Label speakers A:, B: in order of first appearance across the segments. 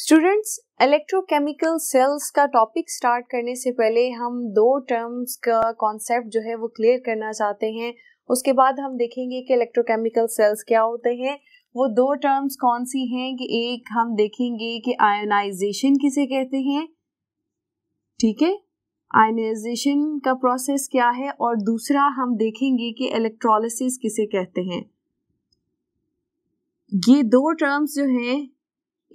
A: students electrochemical cells का topic start करने से पहले हम दो टर्म्स का कॉन्सेप्ट जो है वो क्लियर करना चाहते हैं उसके बाद हम देखेंगे कि इलेक्ट्रोकेमिकल सेल्स क्या होते हैं वो दो टर्म्स कौन सी हैं कि एक हम देखेंगे कि आयोनाइजेशन किसे कहते हैं ठीक है आयोनाइजेशन का प्रोसेस क्या है और दूसरा हम देखेंगे कि इलेक्ट्रोलिस किसे कहते हैं ये दो टर्म्स जो हैं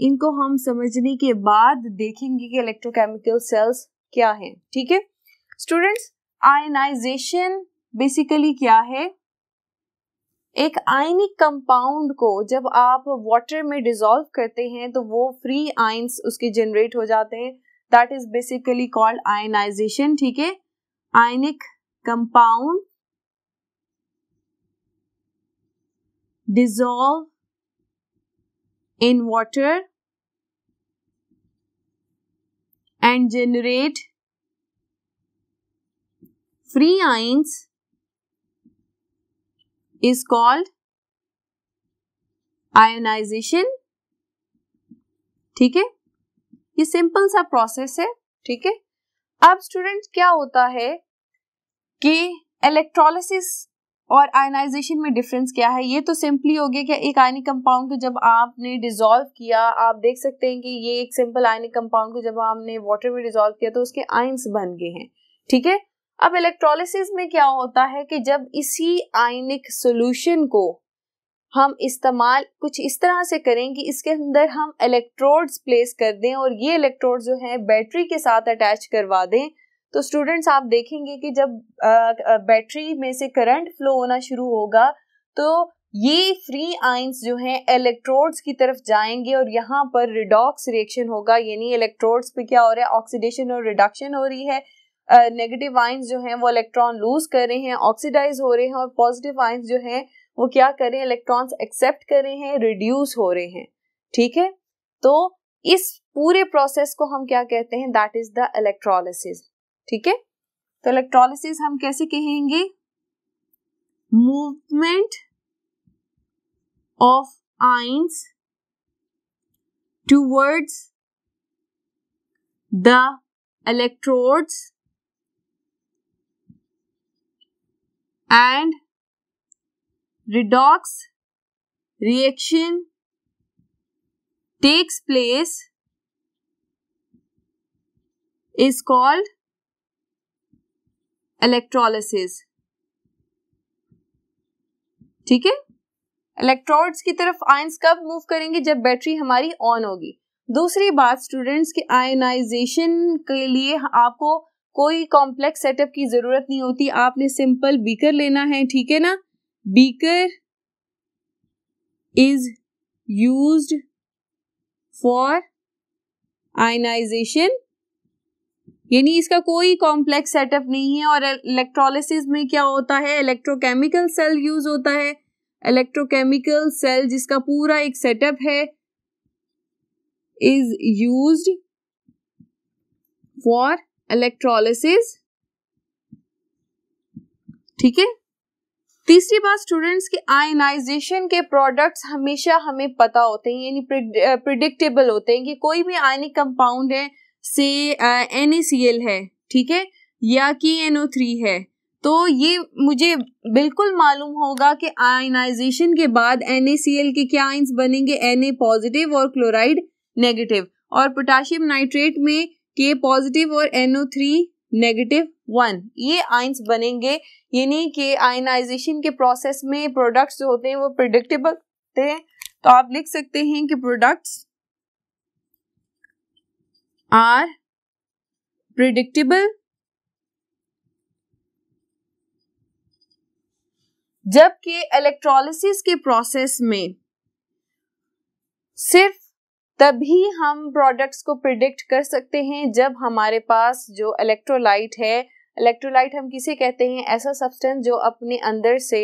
A: इनको हम समझने के बाद देखेंगे कि इलेक्ट्रोकेमिकल सेल्स क्या हैं ठीक है स्टूडेंट्स आयनाइजेशन बेसिकली क्या है एक आयनिक कंपाउंड को जब आप वाटर में डिजोल्व करते हैं तो वो फ्री आइंस उसके जनरेट हो जाते हैं that is basically called ionization ठीक है ionic compound dissolve in water and generate free ions is called ionization ठीक है ये सिंपल सा प्रोसेस है ठीक है अब स्टूडेंट क्या होता है कि इलेक्ट्रोलिस और आयनाइजेशन में डिफरेंस क्या है ये तो सिंपली हो गया कि एक आयनिक कंपाउंड को जब आपने डिजोल्व किया आप देख सकते हैं कि ये एक सिंपल आयनिक कंपाउंड को जब आपने वाटर में डिजोल्व किया तो उसके आइन्स बन गए हैं ठीक है अब इलेक्ट्रोलिसिस में क्या होता है कि जब इसी आयनिक सोल्यूशन को हम इस्तेमाल कुछ इस तरह से करें कि इसके अंदर हम इलेक्ट्रोड्स प्लेस कर दें और ये इलेक्ट्रोड जो हैं बैटरी के साथ अटैच करवा दें तो स्टूडेंट्स आप देखेंगे कि जब बैटरी में से करंट फ्लो होना शुरू होगा तो ये फ्री आइंस जो हैं इलेक्ट्रोड्स की तरफ जाएंगे और यहाँ पर रिडॉक्स रिएक्शन होगा यानी इलेक्ट्रोड्स पे क्या हो रहा है ऑक्सीडेशन और रिडक्शन हो रही है नेगेटिव आइंस जो हैं वो इलेक्ट्रॉन लूज कर रहे हैं ऑक्सीडाइज हो रहे हैं और पॉजिटिव आइंस जो हैं वो क्या कर रहे हैं इलेक्ट्रॉन्स एक्सेप्ट कर रहे हैं रिड्यूस हो रहे हैं ठीक है तो इस पूरे प्रोसेस को हम क्या कहते हैं दैट इज द इलेक्ट्रोलिस ठीक है तो इलेक्ट्रोलिस हम कैसे कहेंगे movement of ions towards the electrodes and redox reaction takes place is called electrolysis ठीक है इलेक्ट्रोड्स की तरफ आयंस कब मूव करेंगे जब बैटरी हमारी ऑन होगी दूसरी बात स्टूडेंट्स के आयनाइजेशन के लिए आपको कोई कॉम्प्लेक्स सेटअप की जरूरत नहीं होती आपने सिंपल बीकर लेना है ठीक है ना beaker is used for ionization यानी इसका कोई कॉम्प्लेक्स सेटअप नहीं है और इलेक्ट्रोलिसिस में क्या होता है इलेक्ट्रोकेमिकल सेल यूज होता है इलेक्ट्रोकेमिकल सेल जिसका पूरा एक सेटअप है इज यूज फॉर इलेक्ट्रोलिसिस ठीक है तीसरी बात स्टूडेंट्स की आयनाइजेशन के प्रोडक्ट्स हमेशा हमें पता होते हैं यानी प्रिडिक्टेबल होते हैं कि कोई भी आयनिक कंपाउंड है से एन है ठीक है या कि एन है तो ये मुझे बिल्कुल मालूम होगा कि आयनाइजेशन के बाद एन के क्या आइंस बनेंगे एन पॉजिटिव और क्लोराइड नेगेटिव और पोटाशियम नाइट्रेट में के पॉजिटिव और एनओ थ्री नेगेटिव वन ये आइंस बनेंगे यानी कि आयनाइजेशन के प्रोसेस में प्रोडक्ट्स जो होते हैं वो प्रिडिक्टेबल होते हैं तो आप लिख सकते हैं कि प्रोडक्ट्स आर प्रिडिक्टेबल जबकि इलेक्ट्रोलिसिस के प्रोसेस में सिर्फ तभी हम प्रोडक्ट्स को प्रिडिक्ट कर सकते हैं जब हमारे पास जो इलेक्ट्रोलाइट है इलेक्ट्रोलाइट हम किसे कहते हैं ऐसा सब्सटेंस जो अपने अंदर से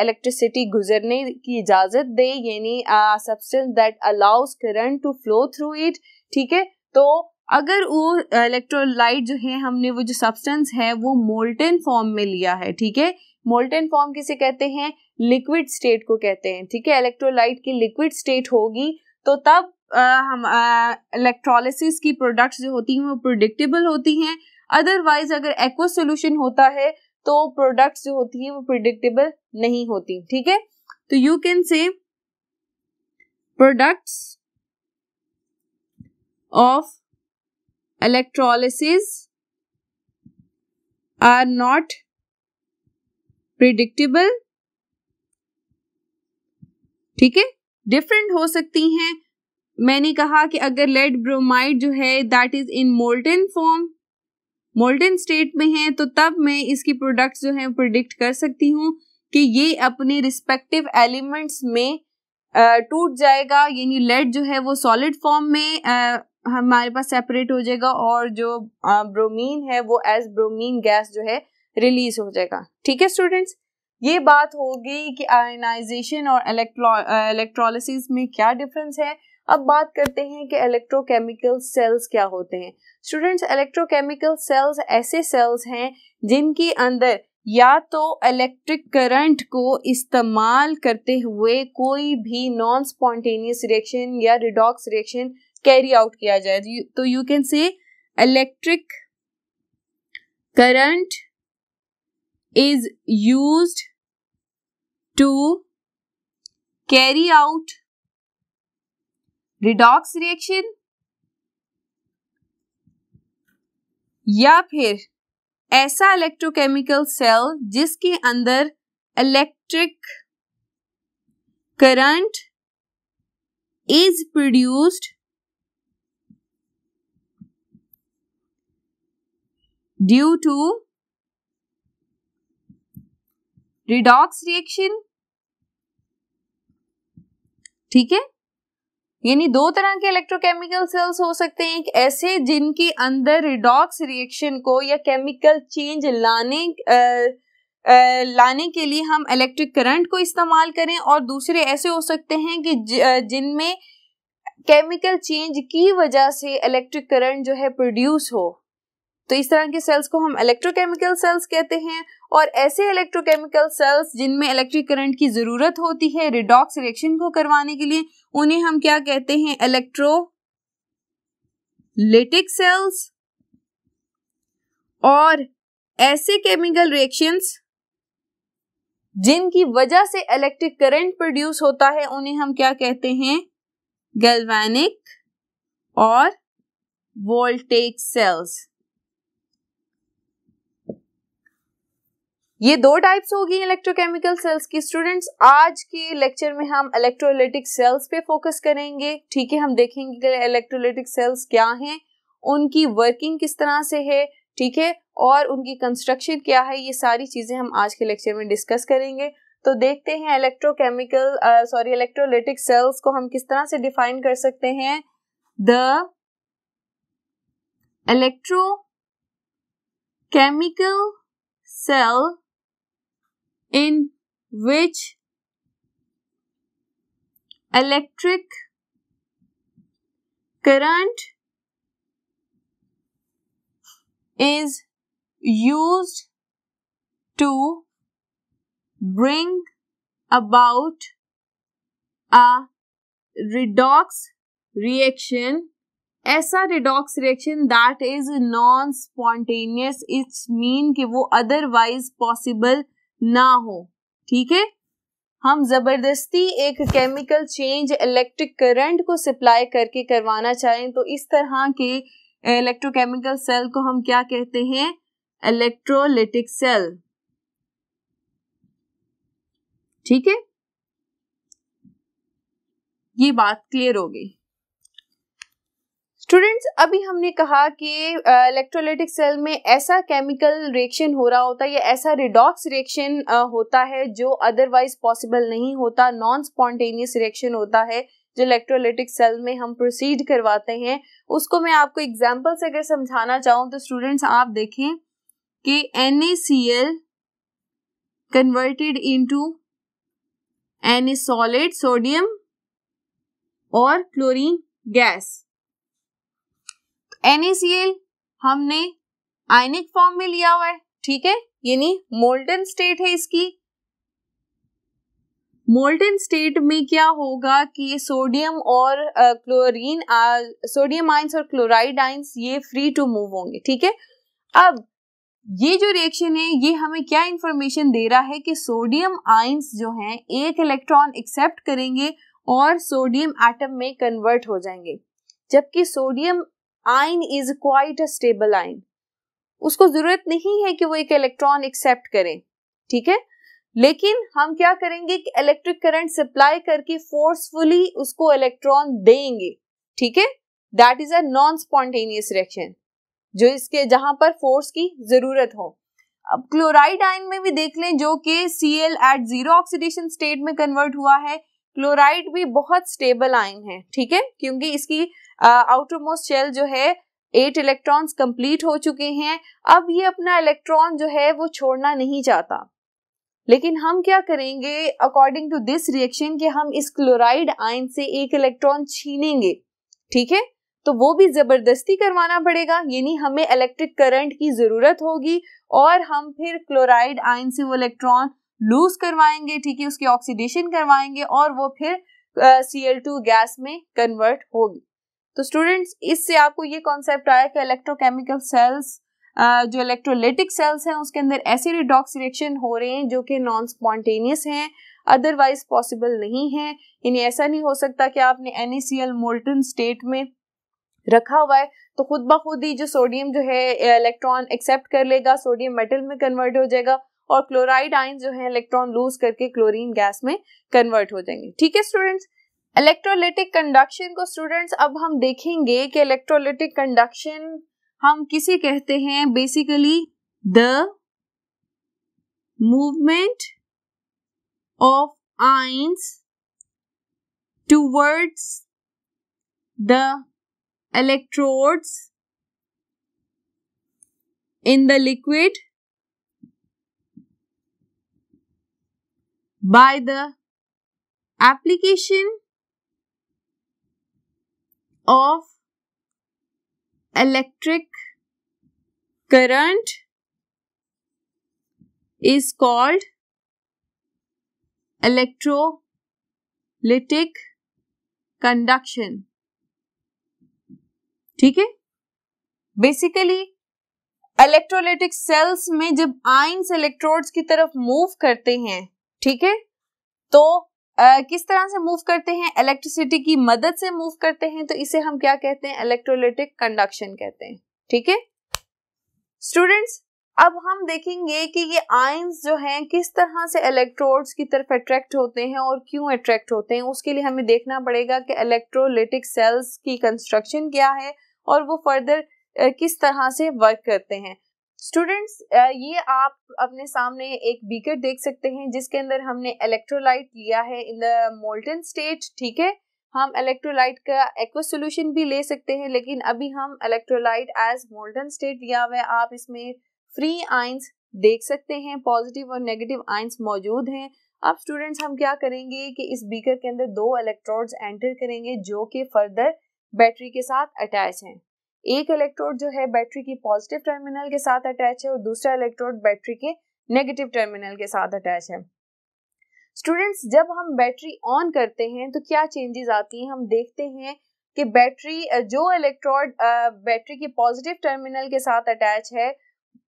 A: इलेक्ट्रिसिटी गुजरने की इजाज़त दे यानी substance that allows current to flow through it ठीक है तो अगर वो इलेक्ट्रोलाइट जो है हमने वो जो सब्सटेंस है वो मोल्टेन फॉर्म में लिया है ठीक है मोल्टेन फॉर्म किसे कहते हैं लिक्विड स्टेट को कहते हैं ठीक है इलेक्ट्रोलाइट की लिक्विड स्टेट होगी तो तब आ, हम इलेक्ट्रोलिसिस की प्रोडक्ट्स जो होती हैं वो प्रिडिक्टेबल होती हैं अदरवाइज अगर एक्वा सोल्यूशन होता है तो प्रोडक्ट्स जो होती हैं वो प्रिडिक्टेबल नहीं होती ठीक है तो you can say products of electrolysis are not predictable ठीक है डिफरेंट हो सकती हैं मैंने कहा कि अगर लेड ब्रोमाइड जो है that is in molten form molten state में है तो तब मैं इसकी प्रोडक्ट्स जो है प्रिडिक्ट कर सकती हूँ कि ये अपने रिस्पेक्टिव एलिमेंट्स में टूट जाएगा यानी लेड जो है वो सॉलिड फॉर्म में हमारे पास सेपरेट हो जाएगा और जो ब्रोमीन है वो एज ब्रोमीन गैस जो है रिलीज हो जाएगा ठीक है स्टूडेंट्स ये बात हो गई कि आयनाइजेशन और इलेक्ट्रोलिस में क्या डिफरेंस है अब बात करते हैं कि इलेक्ट्रोकेमिकल सेल्स क्या होते हैं स्टूडेंट्स इलेक्ट्रोकेमिकल सेल्स ऐसे सेल्स हैं जिनके अंदर या तो इलेक्ट्रिक करंट को इस्तेमाल करते हुए कोई भी नॉन स्पॉन्टेनियस रिएक्शन या रिडॉक्स रिएक्शन कैरी आउट किया जाए तो you can say electric current is use to carry out redox reaction या फिर ऐसा इलेक्ट्रोकेमिकल सेल जिसके अंदर electric current is produced due to redox reaction ठीक है यानी दो तरह के इलेक्ट्रोकेमिकल सेल्स हो सकते हैं एक ऐसे जिनके अंदर रिडॉक्स रिएक्शन को या केमिकल चेंज लाने आ, आ, लाने के लिए हम इलेक्ट्रिक करंट को इस्तेमाल करें और दूसरे ऐसे हो सकते हैं कि जिनमें केमिकल चेंज की वजह से इलेक्ट्रिक करंट जो है प्रोड्यूस हो तो इस तरह के सेल्स को हम इलेक्ट्रोकेमिकल सेल्स कहते हैं और ऐसे इलेक्ट्रोकेमिकल सेल्स जिनमें इलेक्ट्रिक करंट की ज़रूरत होती है रिडॉक्स रिएक्शन को करवाने के लिए उन्हें हम क्या कहते हैं इलेक्ट्रोलिटिक सेल्स और ऐसे केमिकल रिएक्शंस जिनकी वजह से इलेक्ट्रिक करंट प्रोड्यूस होता है उन्हें हम क्या कहते हैं गैल्वेनिक और वोल्टेज सेल्स ये दो टाइप्स होगी इलेक्ट्रोकेमिकल सेल्स की स्टूडेंट्स आज के लेक्चर में हम इलेक्ट्रोलिटिक सेल्स पे फोकस करेंगे ठीक है हम देखेंगे कि इलेक्ट्रोलिटिक सेल्स क्या हैं उनकी वर्किंग किस तरह से है ठीक है और उनकी कंस्ट्रक्शन क्या है ये सारी चीज़ें हम आज के लेक्चर में डिस्कस करेंगे तो देखते हैं इलेक्ट्रोकेमिकल सॉरी इलेक्ट्रोलिटिक सेल्स को हम किस तरह से डिफाइन कर सकते हैं the electrochemical in which electric current is used to bring about a redox reaction ऐसा redox reaction that is non spontaneous it's mean कि वो otherwise possible ना हो ठीक है हम जबरदस्ती एक केमिकल चेंज इलेक्ट्रिक करंट को सप्लाई करके करवाना चाहें तो इस तरह के इलेक्ट्रोकेमिकल सेल को हम क्या कहते हैं इलेक्ट्रोलिटिक सेल ठीक है ये बात क्लियर हो गई स्टूडेंट्स अभी हमने कहा कि इलेक्ट्रोलाइटिक सेल में ऐसा केमिकल रिएक्शन हो रहा होता है या ऐसा रिडॉक्स रिएक्शन होता है जो अदरवाइज पॉसिबल नहीं होता नॉन स्पॉन्टेनियस रिएक्शन होता है जो इलेक्ट्रोलाइटिक सेल में हम प्रोसीड करवाते हैं उसको मैं आपको एग्जाम्पल से अगर समझाना चाहूँ तो स्टूडेंट्स आप देखें कि an converted into an solid sodium और क्लोरीन गैस NaCl हमने आयनिक फॉर्म में लिया हुआ है ठीक है यानी मोल्टन स्टेट है इसकी मोल्टन स्टेट में क्या होगा कि सोडियम और क्लोरीन सोडियम आइंस और क्लोराइड आइंस ये फ्री टू मूव होंगे ठीक है अब ये जो रिएक्शन है ये हमें क्या इंफॉर्मेशन दे रहा है कि सोडियम आइंस जो हैं एक इलेक्ट्रॉन एक्सेप्ट करेंगे और सोडियम एटम में कन्वर्ट हो जाएंगे जबकि सोडियम आइन इज क्वाइट अ स्टेबल आइन उसको जरूरत नहीं है कि वो एक इलेक्ट्रॉन एक्सेप्ट करें ठीक है लेकिन हम क्या करेंगे इलेक्ट्रिक करंट सप्लाई करके फोर्सफुली उसको इलेक्ट्रॉन देंगे ठीक है that is a non spontaneous reaction जो इसके जहां पर फोर्स की जरूरत हो अब क्लोराइड आयन में भी देख लें जो कि C L at zero oxidation state में कन्वर्ट हुआ है क्लोराइड भी बहुत स्टेबल आयन है ठीक है क्योंकि इसकी आउटरमोस्ट शेल जो है एट इलेक्ट्रॉन्स कंप्लीट हो चुके हैं अब ये अपना इलेक्ट्रॉन जो है वो छोड़ना नहीं चाहता लेकिन हम क्या करेंगे अकॉर्डिंग टू दिस रिएक्शन कि हम इस क्लोराइड आयन से एक इलेक्ट्रॉन छीनेंगे ठीक है तो वो भी जबरदस्ती करवाना पड़ेगा यानी हमें इलेक्ट्रिक करंट की जरूरत होगी और हम फिर क्लोराइड आयन से वो इलेक्ट्रॉन लूज करवाएंगे ठीक है उसकी ऑक्सीडेशन करवाएंगे और वो फिर सी एल टू गैस में कन्वर्ट होगी तो स्टूडेंट्स इससे आपको ये कॉन्सेप्ट आया कि इलेक्ट्रोकेमिकल सेल्स जो इलेक्ट्रोलिटिक सेल्स हैं उसके अंदर ऐसे रिडॉक्स रिएक्शन हो रहे हैं जो कि नॉन स्पॉन्टेनियस हैं अदरवाइज पॉसिबल नहीं है यानी ऐसा नहीं हो सकता कि आपने एन मोल्टन स्टेट में रखा हुआ है तो खुद ब खुद ही जो सोडियम जो है इलेक्ट्रॉन एक्सेप्ट कर लेगा सोडियम मेटल में कन्वर्ट हो जाएगा और क्लोराइड आइन जो है इलेक्ट्रॉन लूज करके क्लोरीन गैस में कन्वर्ट हो जाएंगे ठीक है स्टूडेंट्स इलेक्ट्रोलिटिक कंडक्शन को स्टूडेंट्स अब हम देखेंगे कि इलेक्ट्रोलिटिक कंडक्शन हम किसे कहते हैं basically the movement of ions towards the electrodes in the liquid by the application of electric current is called electrolytic conduction ठीक है बेसिकली इलेक्ट्रोलिटिक सेल्स में जब आइंस इलेक्ट्रोड्स की तरफ मूव करते हैं ठीक है तो किस तरह से मूव करते हैं इलेक्ट्रिसिटी की मदद से मूव करते हैं तो इसे हम क्या कहते हैं इलेक्ट्रोलिटिक कंडक्शन कहते हैं ठीक है स्टूडेंट्स अब हम देखेंगे कि ये आयंस जो हैं किस तरह से इलेक्ट्रोड्स की तरफ अट्रैक्ट होते हैं और क्यों अट्रैक्ट होते हैं उसके लिए हमें देखना पड़ेगा कि इलेक्ट्रोलिटिक सेल्स की कंस्ट्रक्शन क्या है और वो फर्दर किस तरह से वर्क करते हैं स्टूडेंट्स ये आप अपने सामने एक बीकर देख सकते हैं जिसके अंदर हमने इलेक्ट्रोलाइट लिया है इन द मोल्टन स्टेट ठीक है हम इलेक्ट्रोलाइट का एक्वा सोल्यूशन भी ले सकते हैं लेकिन अभी हम इलेक्ट्रोलाइट एज मोल्टन स्टेट लिया हुआ है आप इसमें फ्री आइंस देख सकते हैं पॉजिटिव और नेगेटिव आइंस मौजूद हैं अब स्टूडेंट्स हम क्या करेंगे कि इस बीकर के अंदर दो इलेक्ट्रोड्स एंटर करेंगे जो कि फर्दर बैटरी के साथ अटैच हैं एक इलेक्ट्रोड जो है बैटरी की पॉजिटिव टर्मिनल के साथ अटैच है और दूसरा इलेक्ट्रोड बैटरी के नेगेटिव टर्मिनल के साथ अटैच है स्टूडेंट्स जब हम बैटरी ऑन करते हैं तो क्या चेंजेस आती हैं हम देखते हैं कि बैटरी जो इलेक्ट्रोड बैटरी के पॉजिटिव टर्मिनल के साथ अटैच है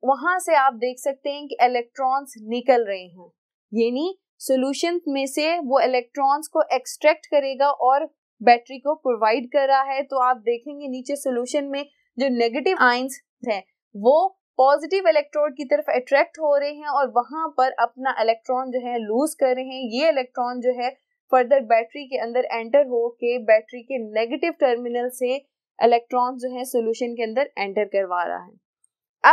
A: वहां से आप देख सकते हैं कि इलेक्ट्रॉन्स निकल रहे हैं यानी सॉल्यूशन में से वो इलेक्ट्रॉन्स को एक्सट्रैक्ट करेगा और बैटरी को प्रोवाइड कर रहा है तो आप देखेंगे नीचे सोल्यूशन में जो नेगेटिव आइंस हैं वो पॉजिटिव इलेक्ट्रोड की तरफ अट्रैक्ट हो रहे हैं और वहां पर अपना इलेक्ट्रॉन जो है लूज कर रहे हैं ये इलेक्ट्रॉन जो है फर्दर बैटरी के अंदर एंटर हो के बैटरी के नेगेटिव टर्मिनल से इलेक्ट्रॉन जो है सोल्यूशन के अंदर एंटर करवा रहा है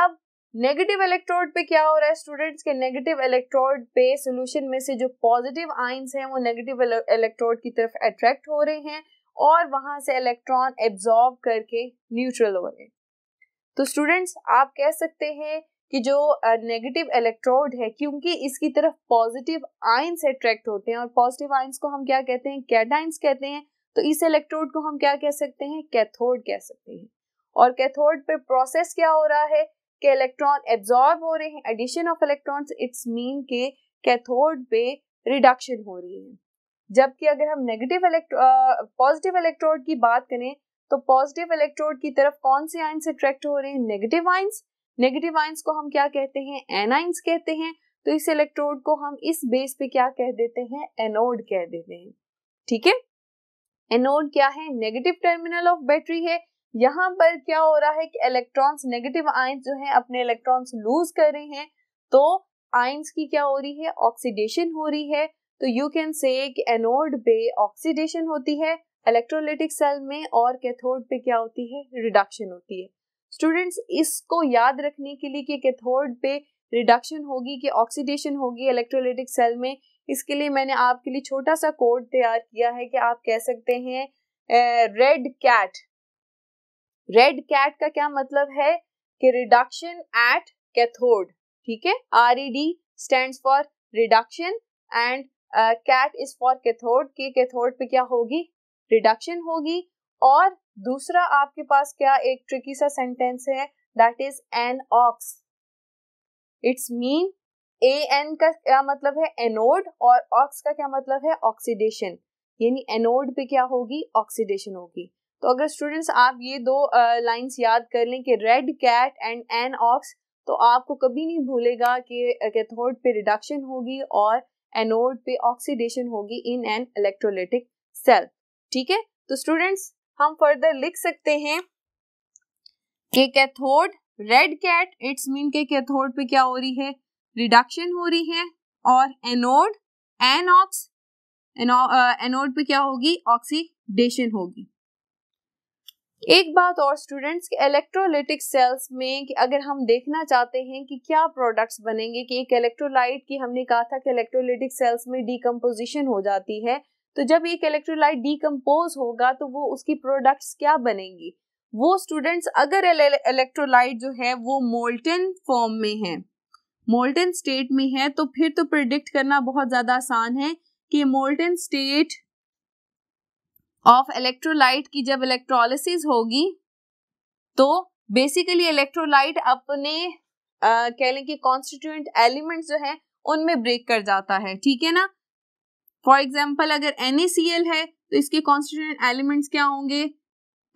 A: अब नेगेटिव इलेक्ट्रोड पे क्या हो रहा है स्टूडेंट्स के नेगेटिव इलेक्ट्रोड पे सोल्यूशन में से जो पॉजिटिव आइंस हैं वो नेगेटिव इलेक्ट्रोड की तरफ अट्रैक्ट हो रहे हैं और वहां से इलेक्ट्रॉन एब्जॉर्ब करके न्यूट्रल हो रहे हैं तो स्टूडेंट्स आप कह सकते हैं कि जो नेगेटिव uh, इलेक्ट्रोड है क्योंकि इसकी तरफ पॉजिटिव आइंस अट्रैक्ट होते हैं और पॉजिटिव आइंस को हम क्या कहते हैं कैटाइंस कहते हैं तो इस इलेक्ट्रोड को हम क्या कह सकते हैं कैथोड कह सकते हैं और कैथोड पे प्रोसेस क्या हो रहा है के इलेक्ट्रॉन एब्जॉर्ब हो रहे हैं addition of electrons it's mean के कैथोड पे रिडक्शन हो रही है जबकि अगर हम नेगेटिव इलेक्ट्रो पॉजिटिव इलेक्ट्रोड की बात करें तो पॉजिटिव इलेक्ट्रोड की तरफ कौन से आइंस अट्रैक्ट हो रहे हैं नेगेटिव आइंस नेगेटिव आइंस को हम क्या कहते हैं एनाइंस कहते हैं तो इस इलेक्ट्रोड को हम इस बेस पे क्या कह देते हैं एनोड कह देते हैं ठीक है एनोड क्या है नेगेटिव टर्मिनल ऑफ बैटरी है यहाँ पर क्या हो रहा है कि इलेक्ट्रॉन्स नेगेटिव आइंस जो है अपने इलेक्ट्रॉन्स लूज कर रहे हैं तो आइंस की क्या हो रही है ऑक्सीडेशन हो रही है तो यू कैन से एनोड पे ऑक्सीडेशन होती है इलेक्ट्रोलिटिक सेल में और कैथोड पे क्या होती है रिडक्शन होती है स्टूडेंट्स इसको याद रखने के लिए कि कैथोड पे रिडक्शन होगी कि ऑक्सीडेशन होगी इलेक्ट्रोलिटिक सेल में इसके लिए मैंने आपके लिए छोटा सा कोड तैयार किया है कि आप कह सकते हैं रेड कैट रेड कैट का क्या मतलब है कि रिडक्शन एट कैथोड ठीक है R E D stand for reduction and cat is for cathode के कैथोड पे क्या होगी रिडक्शन होगी और दूसरा आपके पास क्या एक ट्रिकी सा सेंटेंस है that is an ox it's mean A N का क्या मतलब है एनोड और ऑक्स का क्या मतलब है ऑक्सीडेशन यानी एनोड पे क्या होगी ऑक्सीडेशन होगी तो अगर स्टूडेंट्स आप ये दो लाइंस याद कर लें कि red cat and an ox तो आपको कभी नहीं भूलेगा कि कैथोड पे रिडक्शन होगी और एनोड पे ऑक्सीडेशन होगी इन एन इलेक्ट्रोलिटिक सेल ठीक है तो स्टूडेंट्स हम फर्दर लिख सकते हैं कि cathode red cat it's mean के कैथोड पे क्या हो रही है रिडक्शन हो रही है और एनोड एनऑक्स एनोड पे क्या होगी ऑक्सीडेशन होगी एक बात और स्टूडेंट्स के इलेक्ट्रोलिटिक सेल्स में कि अगर हम देखना चाहते हैं कि क्या प्रोडक्ट्स बनेंगे कि एक इलेक्ट्रोलाइट की हमने कहा था कि इलेक्ट्रोलिटिक सेल्स में डीकम्पोजिशन हो जाती है तो जब एक इलेक्ट्रोलाइट डीकम्पोज होगा तो वो उसकी प्रोडक्ट्स क्या बनेंगी वो स्टूडेंट्स अगर इलेक्ट्रोलाइट जो है वो मोल्टन फॉर्म में है मोल्टन स्टेट में है तो फिर तो प्रिडिक्ट करना बहुत ज़्यादा आसान है कि मोल्टन स्टेट ऑफ इलेक्ट्रोलाइट की जब इलेक्ट्रोलिसिस होगी तो बेसिकली इलेक्ट्रोलाइट अपने कह लें कि कॉन्स्टिट्यूंट एलिमेंट जो है उनमें ब्रेक कर जाता है ठीक है ना फॉर एग्जाम्पल अगर एन है तो इसके कॉन्स्टिट्यूंट एलिमेंट्स क्या होंगे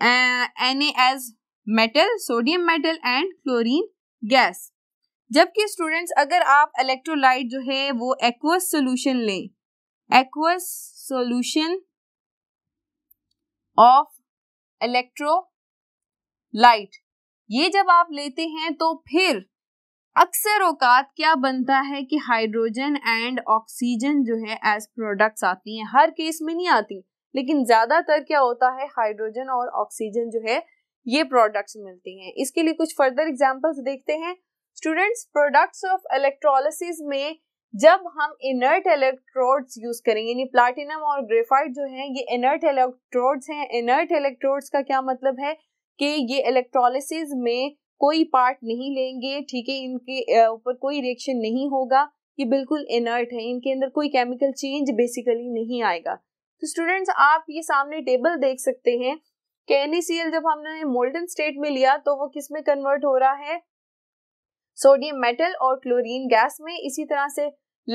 A: an as metal sodium metal and chlorine gas जबकि स्टूडेंट्स अगर आप इलेक्ट्रोलाइट जो है वो एक्वस सोल्यूशन लें aqueous solution of electrolyte ये जब आप लेते हैं तो फिर अक्सर औकात क्या बनता है कि हाइड्रोजन एंड ऑक्सीजन जो है एज प्रोडक्ट्स आती हैं हर केस में नहीं आती लेकिन ज्यादातर क्या होता है हाइड्रोजन और ऑक्सीजन जो है ये प्रोडक्ट्स मिलती हैं इसके लिए कुछ फर्दर एग्जांपल्स देखते हैं स्टूडेंट्स प्रोडक्ट्स ऑफ इलेक्ट्रोलिस में जब हम इनर्ट इलेक्ट्रोड्स यूज करेंगे यानी प्लाटिनम और ग्रेफाइट जो है ये इनर्ट इलेक्ट्रोड्स हैं इनर्ट इलेक्ट्रोड्स का क्या मतलब है कि ये इलेक्ट्रोलिसिस में कोई पार्ट नहीं लेंगे ठीक है इनके ऊपर कोई रिएक्शन नहीं होगा ये बिल्कुल इनर्ट है इनके अंदर कोई केमिकल चेंज बेसिकली नहीं आएगा तो स्टूडेंट्स आप ये सामने टेबल देख सकते हैं कि एनईसीएल जब हमने मोल्टन स्टेट में लिया तो वो किस में कन्वर्ट हो रहा है सोडियम मेटल और क्लोरीन गैस में इसी तरह से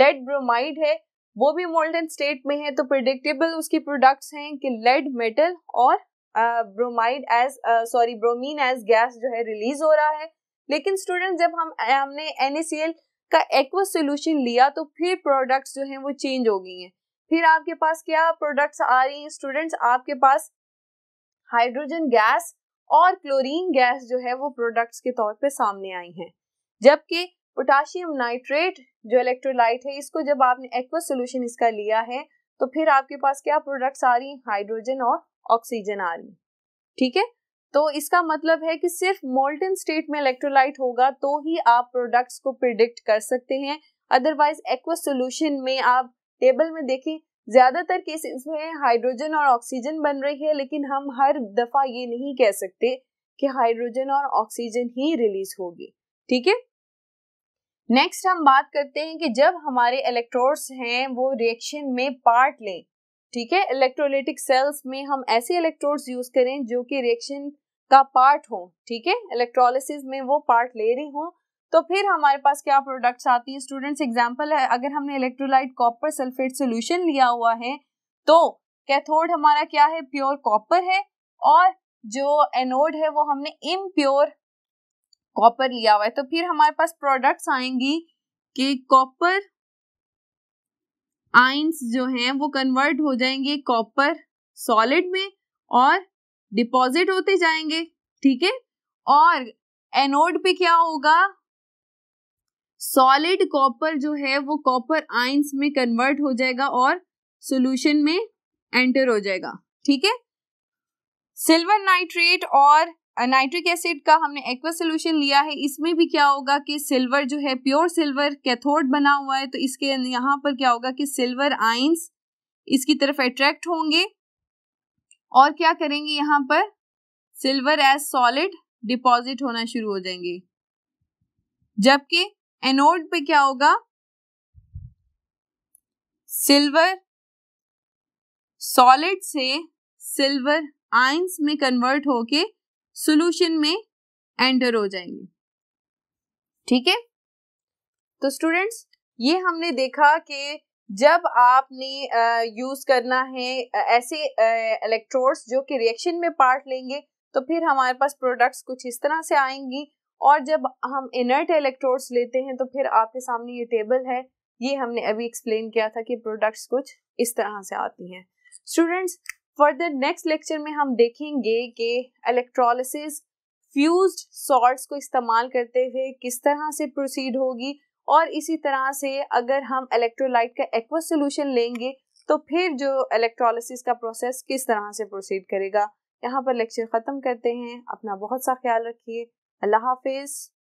A: लेड ब्रोमाइड है वो भी मोल्डन स्टेट में है तो प्रिडिक्टेबल उसके प्रोडक्ट्स हैं कि लेड मेटल और bromide as sorry bromine as gas जो है रिलीज हो रहा है लेकिन स्टूडेंट जब हम हमने एन का एक्वा सोल्यूशन लिया तो फिर प्रोडक्ट्स जो हैं वो चेंज हो गई हैं फिर आपके पास क्या प्रोडक्ट्स आ रही हैं स्टूडेंट्स आपके पास हाइड्रोजन गैस और क्लोरीन गैस जो है वो प्रोडक्ट्स के तौर पे सामने आई हैं जबकि पोटाशियम नाइट्रेट जो इलेक्ट्रोलाइट है इसको जब आपने एक्वा सोल्यूशन इसका लिया है तो फिर आपके पास क्या प्रोडक्ट्स आ रही हाइड्रोजन और ऑक्सीजन आ रही ठीक है तो इसका मतलब है कि सिर्फ मोल्टन स्टेट में इलेक्ट्रोलाइट होगा तो ही आप प्रोडक्ट्स को प्रिडिक्ट कर सकते हैं अदरवाइज एक्वा सोल्यूशन में आप टेबल में देखें ज्यादातर केसेस में हाइड्रोजन और ऑक्सीजन बन रही है लेकिन हम हर दफा ये नहीं कह सकते कि हाइड्रोजन और ऑक्सीजन ही रिलीज होगी ठीक है नेक्स्ट हम बात करते हैं कि जब हमारे इलेक्ट्रोड्स हैं वो रिएक्शन में पार्ट लें ठीक है इलेक्ट्रोलिटिक सेल्स में हम ऐसे इलेक्ट्रोड्स यूज करें जो कि रिएक्शन का पार्ट हो ठीक है इलेक्ट्रोलिसिस में वो पार्ट ले रहे हों तो फिर हमारे पास क्या प्रोडक्ट्स आती है स्टूडेंट्स एग्जाम्पल है अगर हमने इलेक्ट्रोलाइट कॉपर सल्फेट सोल्यूशन लिया हुआ है तो कैथोड हमारा क्या है प्योर कॉपर है और जो एनोड है वो हमने इम कॉपर लिया हुआ है तो फिर हमारे पास प्रोडक्ट्स आएंगी कि कॉपर आइंस जो हैं वो कन्वर्ट हो जाएंगे कॉपर सॉलिड में और डिपॉजिट होते जाएंगे ठीक है और एनोड पे क्या होगा सॉलिड कॉपर जो है वो कॉपर आइंस में कन्वर्ट हो जाएगा और सॉल्यूशन में एंटर हो जाएगा ठीक है सिल्वर नाइट्रेट और नाइट्रिक एसिड का हमने एक्वा सोल्यूशन लिया है इसमें भी क्या होगा कि सिल्वर जो है प्योर सिल्वर कैथोड बना हुआ है तो इसके यहाँ पर क्या होगा कि सिल्वर आइंस इसकी तरफ अट्रैक्ट होंगे और क्या करेंगे यहाँ पर सिल्वर एज सॉलिड डिपॉजिट होना शुरू हो जाएंगे जबकि एनोड पे क्या होगा सिल्वर सॉलिड से सिल्वर आइंस में कन्वर्ट होके सोल्यूशन में एंटर हो जाएंगे ठीक है तो स्टूडेंट्स ये हमने देखा कि जब आपने यूज करना है ऐसे इलेक्ट्रोड्स जो कि रिएक्शन में पार्ट लेंगे तो फिर हमारे पास प्रोडक्ट्स कुछ इस तरह से आएंगी और जब हम इनर्ट इलेक्ट्रोड्स लेते हैं तो फिर आपके सामने ये टेबल है ये हमने अभी एक्सप्लेन किया था कि प्रोडक्ट्स कुछ इस तरह से आती हैं स्टूडेंट्स फर्दर नेक्स्ट लेक्चर में हम देखेंगे कि इलेक्ट्रोलिसिस फ्यूज्ड सॉल्ट्स को इस्तेमाल करते हुए किस तरह से प्रोसीड होगी और इसी तरह से अगर हम इलेक्ट्रोलाइट का एक्वा सोल्यूशन लेंगे तो फिर जो इलेक्ट्रोलिसिस का प्रोसेस किस तरह से प्रोसीड करेगा यहाँ पर लेक्चर ख़त्म करते हैं अपना बहुत सा ख्याल रखिए अल्लाह हाफिज़